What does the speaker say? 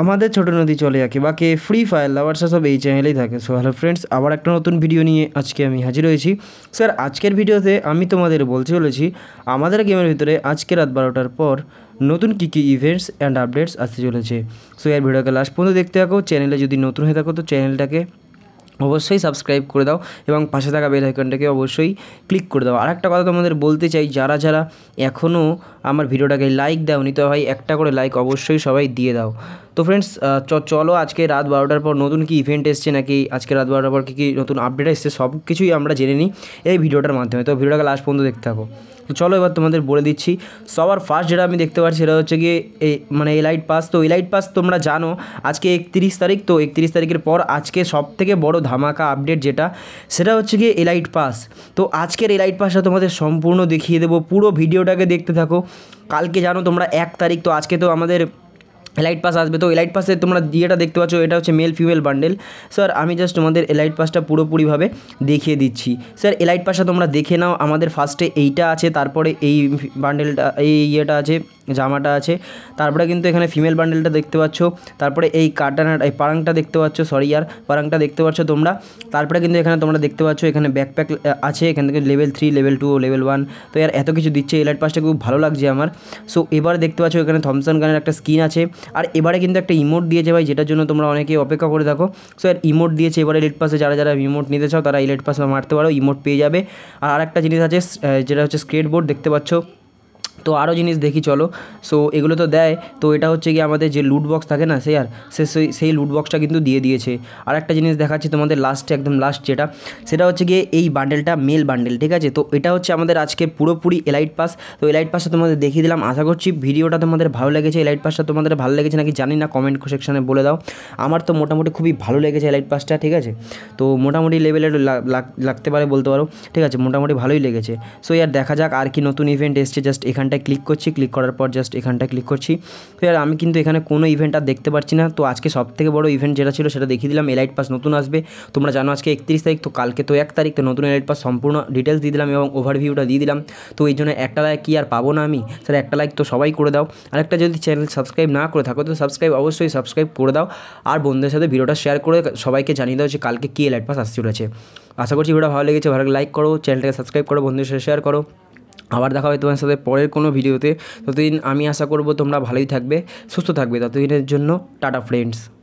আমাদের ছোট নদী চলে আঁকে বাকি ফ্রি ফায়ার লাভার্সা সব এই চ্যানেলেই থাকে সো হ্যালো ফ্রেন্ডস আবার একটা নতুন ভিডিও নিয়ে আজকে আমি হাজির হয়েছি স্যার আজকের ভিডিওতে আমি তোমাদের বলতে চলেছি আমাদের গেমের ভিতরে আজকে রাত বারোটার পর নতুন কী কী ইভেন্টস অ্যান্ড আপডেটস আসতে চলেছে সো এর ভিডিওকে লাস্ট পর্যন্ত দেখতে থাকো চ্যানেলে যদি নতুন হয়ে থাকো তো চ্যানেলটাকে অবশ্যই সাবস্ক্রাইব করে দাও এবং পাশে থাকা বেল আইকনটাকে অবশ্যই ক্লিক করে দাও আর একটা কথা তোমাদের বলতে চাই যারা যারা এখনও আমার ভিডিওটাকে লাইক দাওনি তো ভাই একটা করে লাইক অবশ্যই সবাই দিয়ে দাও তো ফ্রেন্ডস চলো আজকে রাত বারোটার পর নতুন কি ইভেন্ট এসছে নাকি আজকে রাত বারোটার পর কী কী নতুন আপডেট এসছে সব কিছুই আমরা জেনে নিই এই ভিডিওটার মাধ্যমে তো ভিডিওটাকে লাস্ট পর্যন্ত দেখতে থাকো তো চলো এবার তোমাদের বলে দিচ্ছি সবার ফার্স্ট যেটা আমি দেখতে পাচ্ছি সেটা হচ্ছে গিয়ে এই মানে এলাইট পাস তো এলাইট পাস তোমরা জানো আজকে একত্রিশ তারিখ তো একত্রিশ তারিখের পর আজকে সব থেকে বড়ো ধামাকা আপডেট যেটা সেটা হচ্ছে গিয়ে এলাইট পাস তো আজকের এলাইট পাসটা তোমাদের সম্পূর্ণ দেখিয়ে দেবো পুরো ভিডিওটাকে দেখতে থাকো কালকে জানো তোমরা এক তারিখ তো আজকে তো আমাদের এলাইট পাস আসবে তো এলাইট পাসে তোমরা ইয়েটা দেখতে পাচ্ছ এটা হচ্ছে মেল ফিমেল বান্ডেল স্যার আমি জাস্ট তোমাদের এলাইট পাসটা পুরোপুরিভাবে দেখিয়ে দিচ্ছি স্যার এলাইট পাসটা তোমরা দেখে নাও আমাদের ফার্স্টে এইটা আছে তারপরে এই বান্ডেলটা এই ইয়েটা আছে জামাটা আছে তারপরে কিন্তু এখানে ফিমেল বান্ডেলটা দেখতে পাচ্ছ তারপরে এই কাটানাটা এই পারাংটা দেখতে পাচ্ছ সরি আর পারাংটা দেখতে পাচ্ছ তোমরা তারপরে কিন্তু এখানে তোমরা দেখতে পাচ্ছ এখানে ব্যাকপ্যাক আছে এখান থেকে level three level two level one তো এর এত কিছু দিচ্ছে এলাইট পাসটা খুব ভালো লাগছে আমার সো এবার দেখতে পাচ্ছ এখানে থমসন গানের একটা স্কিন আছে আর এবারে কিন্তু একটা ইমোট দিয়েছে ভাই যেটার জন্য তোমরা অনেকে অপেক্ষা করে থাকো সো এর ইমোট দিয়েছে এবারে এলিট পাসে যারা যারা ইমোট নিতে চাও তারা এলিট পাস মারতে পারো ইমোট পেয়ে যাবে আর একটা জিনিস আছে যেটা হচ্ছে স্কেট বোর্ড দেখতে পাচ্ছ তো আরও জিনিস দেখি চলো সো এগুলো তো দেয় তো এটা হচ্ছে কি আমাদের যে লুট বক্স থাকে না সে আর সে সেই লুট বক্সটা কিন্তু দিয়ে দিয়েছে আর একটা জিনিস দেখাচ্ছি তোমাদের লাস্টে একদম লাস্ট যেটা সেটা হচ্ছে গিয়ে এই বান্ডেলটা মেল বান্ডেল ঠিক আছে তো এটা হচ্ছে আমাদের আজকে পুরোপুরি এলাইট পাস তো এলাইট পাসটা তোমাদের দেখিয়ে দিলাম আশা করছি ভিডিওটা তোমাদের ভালো লেগেছে এলাইট পাসটা তোমাদের ভালো লেগেছে নাকি জানি না কমেন্ট সেকশনে বলে দাও আমার তো মোটামুটি খুবই ভালো লেগেছে এলাইট পাসটা ঠিক আছে তো মোটামুটি লেভেলের লাগতে পারে বলতে পারো ঠিক আছে মোটামুটি ভালোই লেগেছে সো ইয়ার দেখা যাক আর কি নতুন ইভেন্ট এসছে জাস্ট এখান এখানটায় ক্লিক করছি ক্লিক করার পর জাস্ট এখানটায় ক্লিক করছি এবার আমি কিন্তু এখানে কোনো ইভেন্ট আর দেখতে পাচ্ছি না তো আজকে সবথেকে বড় ইভেন্ট যেটা ছিল সেটা দেখিয়ে দিলাম এলাইট পাস নতুন আসবে তোমরা জানো আজকে একত্রিশ তারিখ তো কালকে তো এক তারিখ তো নতুন এলাইট পাস সম্পূর্ণ ডিটেলস দিয়ে দিলাম এবং ওভারভিউটা দিয়ে দিলাম তো এই জন্য একটা লাইক কি আর পাবো না আমি স্যার একটা লাইক তো সবাই করে দাও আর একটা যদি চ্যানেল সাবস্ক্রাইব না করে থাকো তো সাবস্ক্রাইব অবশ্যই সাবস্ক্রাইব করে দাও আর বন্ধুদের সাথে ভিডিওটা শেয়ার করে সবাইকে জানিয়ে দাও যে কালকে কী এলাইট পাস আসছে চলেছে আশা করছি ভিডিওটা ভালো লেগেছে ভালো লাইক করো চ্যানেলটাকে সাবস্ক্রাইব করো বন্ধুদের সাথে শেয়ার করো আবার দেখা হবে তোমার সাথে পরের কোনো ভিডিওতে ততদিন আমি আশা করব তোমরা ভালোই থাকবে সুস্থ থাকবে ততদিনের জন্য টাটা ফ্রেন্ডস